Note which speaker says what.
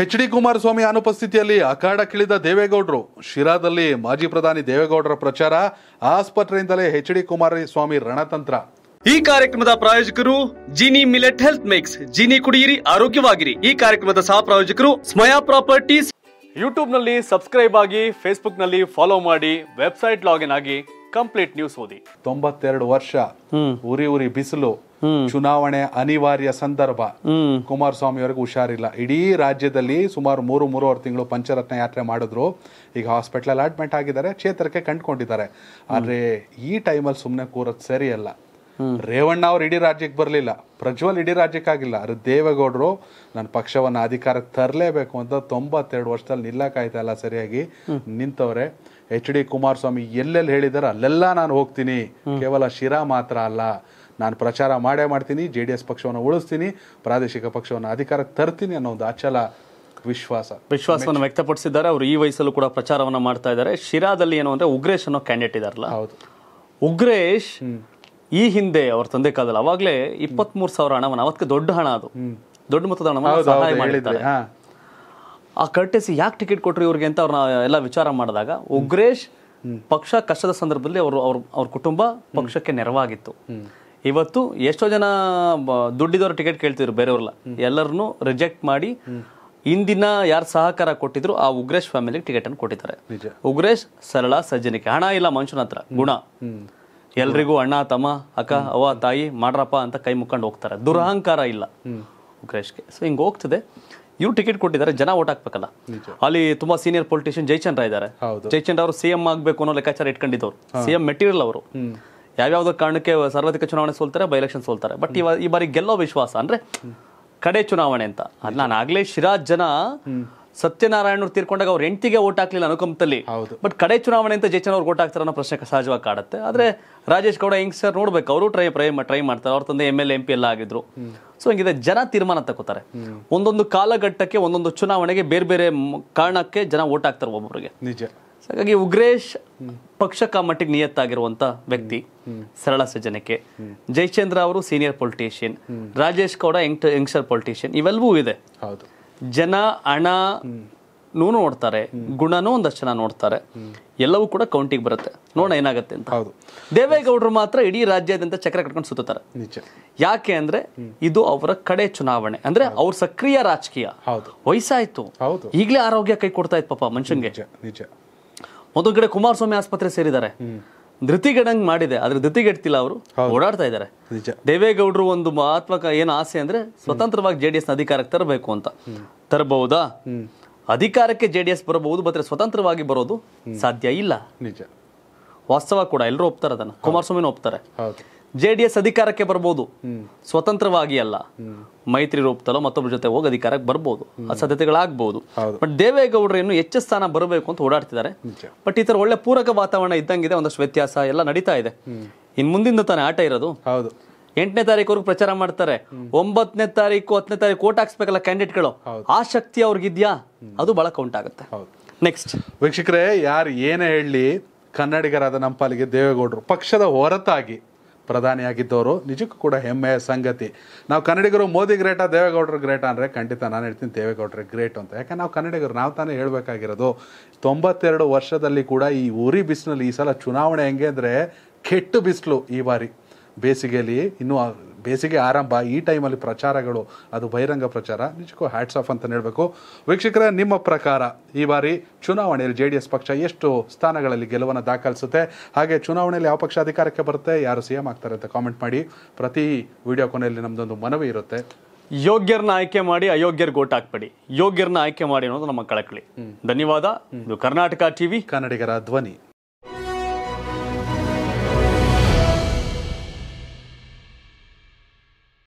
Speaker 1: H D Kumaraswamy ಅನುಪಸ್ಥಿತಿಯಲ್ಲಿ ಅಖಾಡಕ್ಕಿಳಿದ ದೇವೇಗೌಡರು ಶಿರಾದಲ್ಲಿ ಮಾಜಿ ಪ್ರಧಾನಿ ದೇವೇಗೌಡರ ಪ್ರಚಾರ ಆಸ್ಪತ್ರೆಯಿಂದಲೇ ಎಚ್ ಡಿ ಕುಮಾರಸ್ವಾಮಿ ರಣತಂತ್ರ
Speaker 2: ಈ ಕಾರ್ಯಕ್ರಮದ ಪ್ರಾಯೋಜಕರು Jini millet health mix Jini ಕುಡಿಯಿರಿ ಆರೋಗ್ಯವಾಗಿರಿ ಈ ಕಾರ್ಯಕ್ರಮದ ಸಹ ಪ್ರಾಯೋಜಕರು ಸ್ಮಯಾ ಪ್ರಾಪರ್ಟೀಸ್ ಯೂಟ್ಯೂಬ್ನಲ್ಲಿ ಸಬ್ಸ್ಕ್ರೈಬ್ ಆಗಿ ಫೇಸ್ಬುಕ್ನಲ್ಲಿ ಫಾಲೋ ಮಾಡಿ ವೆಬ್ಸೈಟ್ ಲಾಗಿನ್ ಆಗಿ ಕಂಪ್ಲೀಟ್ ನ್ಯೂಸ್ ಓದಿ
Speaker 1: ತೊಂಬತ್ತೆರಡು ವರ್ಷ ಉರಿ ಉರಿ ಬಿಸಿಲು ಚುನಾವಣೆ ಅನಿವಾರ್ಯ ಸಂದರ್ಭ ಕುಮಾರಸ್ವಾಮಿ ಅವರಿಗೆ ಹುಷಾರಿಲ್ಲ ಇಡೀ ರಾಜ್ಯದಲ್ಲಿ ಸುಮಾರು ಮೂರು ಮೂರುವರೆ ತಿಂಗಳು ಪಂಚರತ್ನ ಯಾತ್ರೆ ಮಾಡಿದ್ರು ಈಗ ಹಾಸ್ಪಿಟ್ಲಲ್ಲಿ ಅಡ್ಮಿಟ್ ಆಗಿದ್ದಾರೆ ಕ್ಷೇತ್ರಕ್ಕೆ ಕಂಡುಕೊಂಡಿದ್ದಾರೆ ಆದರೆ ಈ ಟೈಮಲ್ಲಿ ಸುಮ್ಮನೆ ಕೂರೋದು ಸರಿಯಲ್ಲ ರೇವಣ್ಣ ಅವರು ಇಡೀ ರಾಜ್ಯಕ್ಕೆ ಬರಲಿಲ್ಲ ಪ್ರಜ್ವಲ್ ಇಡೀ ರಾಜ್ಯಕ್ಕಾಗಿಲ್ಲ ಅದು ದೇವೇಗೌಡರು ನನ್ನ ಪಕ್ಷವನ್ನು ಅಧಿಕಾರಕ್ಕೆ ತರಲೇಬೇಕು ಅಂತ ತೊಂಬತ್ತೆರಡು ವರ್ಷದಲ್ಲಿ ನಿಲ್ಲಕ್ಕಾಯ್ತಲ್ಲ ಸರಿಯಾಗಿ ನಿಂತವ್ರೆ ಎಚ್ ಡಿ ಕುಮಾರಸ್ವಾಮಿ ಎಲ್ಲೆಲ್ಲಿ ಹೇಳಿದಾರೆ ಅಲ್ಲೆಲ್ಲ ನಾನು ಹೋಗ್ತೀನಿ ಕೇವಲ ಶಿರಾ ಮಾತ್ರ ಅಲ್ಲ ನಾನು ಪ್ರಚಾರ ಮಾಡೇ ಮಾಡ್ತೀನಿ ಜೆ ಡಿ ಎಸ್ ಪಕ್ಷವನ್ನು ಉಳಿಸ್ತೀನಿ ಪ್ರಾದೇಶಿಕ ಪಕ್ಷವನ್ನು ಅಧಿಕಾರಕ್ಕೆ ತರ್ತೀನಿ ಅನ್ನೋ ಒಂದು ಅಚಲ ವಿಶ್ವಾಸ ವಿಶ್ವಾಸವನ್ನು
Speaker 2: ವ್ಯಕ್ತಪಡಿಸಿದ್ದಾರೆ ಅವರು ಈ ವಯಸ್ಸಲ್ಲೂ ಕೂಡ ಪ್ರಚಾರವನ್ನು ಮಾಡ್ತಾ ಇದ್ದಾರೆ ಶಿರಾದಲ್ಲಿ ಏನು ಅಂದರೆ ಉಗ್ರೇಶ್ ಅನ್ನೋ ಕ್ಯಾಂಡಿಡೇಟ್ ಇದಾರಲ್ಲ ಹೌದು ಉಗ್ರೇಶ್ ಈ ಹಿಂದೆ ಅವ್ರ ತಂದೆ ಕಾಲದಲ್ಲಿ ಅವಾಗಲೇ ಇಪ್ಪತ್ಮೂರು ಸಾವಿರ ಹಣವನ್ನು ಅವತ್ತಕ್ಕೆ ದೊಡ್ಡ ಹಣ ಅದು ದೊಡ್ಡ ಮೊತ್ತದ ಹಣವನ್ನು ಸಹಾಯ ಮಾಡಿದ್ದಾರೆ ಆ ಕರ್ಟೆಸಿ ಯಾಕೆ ಟಿಕೆಟ್ ಕೊಟ್ಟರು ಇವ್ರಿಗೆ ಅಂತ ಅವ್ರನ್ನ ಎಲ್ಲ ವಿಚಾರ ಮಾಡಿದಾಗ ಉಗ್ರೇಶ್ ಪಕ್ಷ ಕಷ್ಟದ ಸಂದರ್ಭದಲ್ಲಿ ಅವರು ಅವ್ರ ಅವ್ರ ಕುಟುಂಬ ಪಕ್ಷಕ್ಕೆ ನೆರವಾಗಿತ್ತು ಇವತ್ತು ಎಷ್ಟೋ ಜನ ದುಡ್ಡಿದವರು ಟಿಕೆಟ್ ಕೇಳ್ತಿದ್ರು ಬೇರೆಯವ್ರಲ್ಲ ಎಲ್ಲರನ್ನು ರಿಜೆಕ್ಟ್ ಮಾಡಿ ಇಂದಿನ ಯಾರು ಸಹಕಾರ ಕೊಟ್ಟಿದ್ರು ಆ ಉಗ್ರೇಶ್ ಫ್ಯಾಮಿಲಿಗೆ ಟಿಕೆಟ್ ಅನ್ನು ಕೊಟ್ಟಿದ್ದಾರೆ ಉಗ್ರೇಶ್ ಸರಳ ಸಜ್ಜನಿಕೆ ಹಣ ಇಲ್ಲ ಮನುಷ್ಯನ ಹತ್ರ ಗುಣ ಎಲ್ರಿಗೂ ಅಣ್ಣ ತಮ್ಮ ಅಕ್ಕ ಅವ ತಾಯಿ ಮಾಡ್ರಪ್ಪ ಅಂತ ಕೈ ಮುಕ್ಕೊಂಡು ಹೋಗ್ತಾರೆ ದುರಹಂಕಾರ ಇಲ್ಲ ಉಗ್ರೇಶ್ಗೆ ಸೊ ಹಿಂಗೆ ಹೋಗ್ತದೆ ಇವ್ರು ಟಿಕೆಟ್ ಕೊಟ್ಟಿದ್ದಾರೆ ಜನ ಓಟ್ ಹಾಕ್ಬೇಕಲ್ಲ ಅಲ್ಲಿ ತುಂಬಾ ಸೀನಿಯರ್ ಪೊಲಿಟಿಷಿಯನ್ ಜಯಚಂದ್ರ ಇದ್ದಾರೆ ಜೈಚಂದ್ರ ಅವರು ಸಿಎಂ ಆಗಬೇಕು ಅನ್ನೋ ಲೆಕ್ಕಾಚಾರ ಇಟ್ಕೊಂಡಿದ್ದವ್ರು ಸಿಎಂ ಮೆಟೀರಿಯಲ್ ಅವರು ಯಾವ್ದೋ ಕಾರಣಕ್ಕೆ ಸಾರ್ವತ್ರಿಕ ಚುನಾವಣೆ ಸೋಲ್ತಾರೆ ಬೈ ಎಲೆಕ್ಷನ್ ಸೋಲ್ತಾರೆ ಬಟ್ ಈ ಬಾರಿ ಗೆಲ್ಲೋ ವಿಶ್ವಾಸ ಅಂದ್ರೆ ಕಡೆ ಚುನಾವಣೆ ಅಂತ ನಾನು ಆಗ್ಲೇ ಶಿರಾಜ್ ಜನ ಸತ್ಯನಾರಾಯಣ ತೀರ್ಕೊಂಡಾಗ ಅವ್ರ ಎಂಟಿಗೆ ಓಟ್ ಹಾಕ್ಲಿಲ್ಲ ಅನುಕಂಪದಲ್ಲಿ ಬಟ್ ಕಡೆ ಚುನಾವಣೆ ಅಂತ ಜೆಚನ್ ಅವ್ರು ಓಟ್ ಹಾಕ್ತಾರ ಅನ್ನೋ ಪ್ರಶ್ನೆ ಸಹಜವಾಗಿ ಕಾಡುತ್ತೆ ಆದ್ರೆ ರಾಜೇಶ್ ಗೌಡ ಹೆಂಗ್ ಸರ್ ನೋಡ್ಬೇಕು ಅವರು ಟ್ರೈ ಟ್ರೈ ಟ್ರೈ ಮಾಡ್ತಾರೆ ಅವ್ರ ತಂದೆ ಎಂ ಎಲ್ ಎಂ ಪಿ ಎಲ್ಲ ಆಗಿದ್ರು ಸೊ ಹಿಂಗಿದೆ ಜನ ತೀರ್ಮಾನ ತಗೋತಾರೆ ಒಂದೊಂದು ಕಾಲಘಟ್ಟಕ್ಕೆ ಒಂದೊಂದು ಚುನಾವಣೆಗೆ ಬೇರೆ ಬೇರೆ ಕಾರಣಕ್ಕೆ ಜನ ಓಟ್ ಹಾಕ್ತಾರೆ ಒಬ್ಬೊಬ್ಬರಿಗೆ ನಿಜ ಹಾಗಾಗಿ ಉಗ್ರೇಶ್ ಪಕ್ಷಕ್ಕೆ ಆ ಮಟ್ಟಿಗೆ ನಿಯತ್ತಾಗಿರುವಂತ ವ್ಯಕ್ತಿ ಸರಳ ಸಜ್ಜನಕ್ಕೆ ಜಯಚಂದ್ರ ಅವರು senior politician Rajesh Gowda youngster politician ಇವೆಲ್ಲವೂ ಇದೆ ಹೌದು ಜನ ಹಣ ನೋಡ್ತಾರೆ ಗುಣನೂ ಒಂದಷ್ಟು ಜನ ನೋಡ್ತಾರೆ ಎಲ್ಲವೂ ಕೂಡ ಕೌಂಟಿಗೆ ಬರುತ್ತೆ ನೋಡೋಣ ಏನಾಗುತ್ತೆ ಅಂತ ಹೌದು ದೇವೇಗೌಡರು ಮಾತ್ರ ಇಡೀ ರಾಜ್ಯಾದ್ಯಂತ ಚಕ್ರ ಕಟ್ಕೊಂಡು ಸುತ್ತಾರೆ ಯಾಕೆ ಅಂದ್ರೆ ಇದು ಅವರ ಕಡೆ ಚುನಾವಣೆ ಅಂದ್ರೆ ಅವ್ರ ಸಕ್ರಿಯ ರಾಜಕೀಯ ವಯಸ್ಸಾಯ್ತು ಈಗಲೇ ಆರೋಗ್ಯ ಕೈ ಕೊಡ್ತಾ ಇತ್ತು ಪಾಪ ಮನುಷ್ಯನ್ಗೆ ನಿಜ ಮೊದಲ ಕಡೆ ಕುಮಾರಸ್ವಾಮಿ ಆಸ್ಪತ್ರೆ ಸೇರಿದ್ದಾರೆ ಧೃತಿಗೆಡಂಗ್ ಮಾಡಿದೆ ಆದ್ರೆ ಧೃತಿಗೆಡ್ತಿಲ್ಲ ಅವರು ಓಡಾಡ್ತಾ ಇದ್ದಾರೆ ದೇವೇಗೌಡರು ಒಂದು ಮಹಾತ್ಮಕ ಏನು ಆಸೆ ಅಂದ್ರೆ ಸ್ವತಂತ್ರವಾಗಿ ಜೆಡಿಎಸ್ ನ ಅಧಿಕಾರಕ್ಕೆ ತರಬೇಕು ಅಂತ ತರಬಹುದಾ ಅಧಿಕಾರಕ್ಕೆ ಜೆ ಡಿ ಎಸ್ ಬರಬಹುದು ಮತ್ತೆ ಸ್ವತಂತ್ರವಾಗಿ ಬರೋದು ಸಾಧ್ಯ ಇಲ್ಲ ನಿಜ ವಾಸ್ತವ ಕೂಡ ಎಲ್ಲರೂ ಒಪ್ತಾರೆ ಅದನ್ನ ಕುಮಾರಸ್ವಾಮಿನೂ ಒಪ್ತಾರೆ ಜೆ ಡಿ ಎಸ್ ಅಧಿಕಾರಕ್ಕೆ ಬರ್ಬೋದು ಸ್ವತಂತ್ರವಾಗಿ ಅಲ್ಲ ಮೈತ್ರಿ ರೂಪದಲ್ಲೋ ಮತ್ತೊಬ್ಬರ ಜೊತೆ ಹೋಗಿ ಅಧಿಕಾರಕ್ಕೆ ಬರ್ಬೋದು ಆ ಬಟ್ ದೇವೇಗೌಡರು ಇನ್ನು ಹೆಚ್ಚು ಸ್ಥಾನ ಬರಬೇಕು ಅಂತ ಓಡಾಡ್ತಿದ್ದಾರೆ ಬಟ್ ಈ ತರ ಒಳ್ಳೆ ಪೂರಕ ವಾತಾವರಣ ಇದ್ದಂಗಿದೆ ಒಂದಷ್ಟು ವ್ಯತ್ಯಾಸ ಎಲ್ಲ ನಡೀತಾ ಇದೆ ಇನ್ ಮುಂದಿಂದ ತಾನೇ ಆಟ ಇರೋದು ಹೌದು ಎಂಟನೇ ತಾರೀಕು ಪ್ರಚಾರ ಮಾಡ್ತಾರೆ ಒಂಬತ್ತನೇ ತಾರೀಕು ಹತ್ತನೇ ತಾರೀಕು ಓಟ್ ಹಾಕ್ಸ್ಬೇಕಲ್ಲ ಕ್ಯಾಂಡಿಡೇಟ್ಗಳು ಆ ಶಕ್ತಿ ಅವ್ರಿಗಿದ್ಯಾ ಅದು ಬಹಳ ಕೌಂಟ್ ಆಗುತ್ತೆ
Speaker 1: ನೆಕ್ಸ್ಟ್ ವೀಕ್ಷಕರೇ ಯಾರು ಏನೇ ಹೇಳಲಿ ಕನ್ನಡಿಗರಾದ ನಮ್ಮ ಪಾಲಿಗೆ ದೇವೇಗೌಡರು ಪಕ್ಷದ ಹೊರತಾಗಿ ಪ್ರಧಾನಿಯಾಗಿದ್ದವರು ನಿಜಕ್ಕೂ ಕೂಡ ಹೆಮ್ಮೆಯ ಸಂಗತಿ ನಾವು ಕನ್ನಡಿಗರು ಮೋದಿ ಗ್ರೇಟಾ ದೇವೇಗೌಡರು ಗ್ರೇಟ ಅಂದರೆ ಖಂಡಿತ ನಾನು ಹೇಳ್ತೀನಿ ದೇವೇಗೌಡರು ಗ್ರೇಟ್ ಅಂತ ಯಾಕಂದ್ರೆ ನಾವು ಕನ್ನಡಿಗರು ನಾವು ತಾನೇ ಹೇಳಬೇಕಾಗಿರೋದು ತೊಂಬತ್ತೆರಡು ವರ್ಷದಲ್ಲಿ ಕೂಡ ಈ ಉರಿ ಬಿಸಿಲಲ್ಲಿ ಈ ಸಲ ಚುನಾವಣೆ ಹೆಂಗೆ ಅಂದರೆ ಕೆಟ್ಟು ಬಿಸಿಲು ಈ ಬಾರಿ ಬೇಸಿಗೆಯಲ್ಲಿ ಇನ್ನೂ ಬೇಸಿಗೆ ಆರಂಭ ಈ ಟೈಮಲ್ಲಿ ಪ್ರಚಾರಗಳು ಅದು ಬಹಿರಂಗ ಪ್ರಚಾರ ನಿಜಕ್ಕೂ ಹ್ಯಾಟ್ಸ್ ಆಫ್ ಅಂತ ಹೇಳಬೇಕು ವೀಕ್ಷಕರ ನಿಮ್ಮ ಪ್ರಕಾರ ಈ ಬಾರಿ ಚುನಾವಣೆಯಲ್ಲಿ ಜೆ ಡಿ ಎಸ್ ಪಕ್ಷ ಎಷ್ಟು ಸ್ಥಾನಗಳಲ್ಲಿ ಗೆಲುವನ್ನು ದಾಖಲಿಸುತ್ತೆ ಹಾಗೆ ಚುನಾವಣೆಯಲ್ಲಿ ಯಾವ ಪಕ್ಷ ಅಧಿಕಾರಕ್ಕೆ ಬರುತ್ತೆ ಯಾರು ಸಿ ಎಂ ಆಗ್ತಾರೆ ಅಂತ ಕಾಮೆಂಟ್ ಮಾಡಿ ಪ್ರತಿ
Speaker 2: ವಿಡಿಯೋ ಕೊನೆಯಲ್ಲಿ ನಮ್ಮದೊಂದು ಮನವಿ ಇರುತ್ತೆ ಯೋಗ್ಯರನ್ನ ಆಯ್ಕೆ ಮಾಡಿ ಅಯೋಗ್ಯರ್ ಗೋಟ್ ಹಾಕ್ಬೇಡಿ ಯೋಗ್ಯರನ್ನ ಆಯ್ಕೆ ಮಾಡಿ ಅನ್ನೋದು ನಮ್ಮ ಕಳಕಳಿ ಧನ್ಯವಾದ ಇದು ಕರ್ನಾಟಕ ಟಿವಿ ಕನ್ನಡಿಗರ ಧ್ವನಿ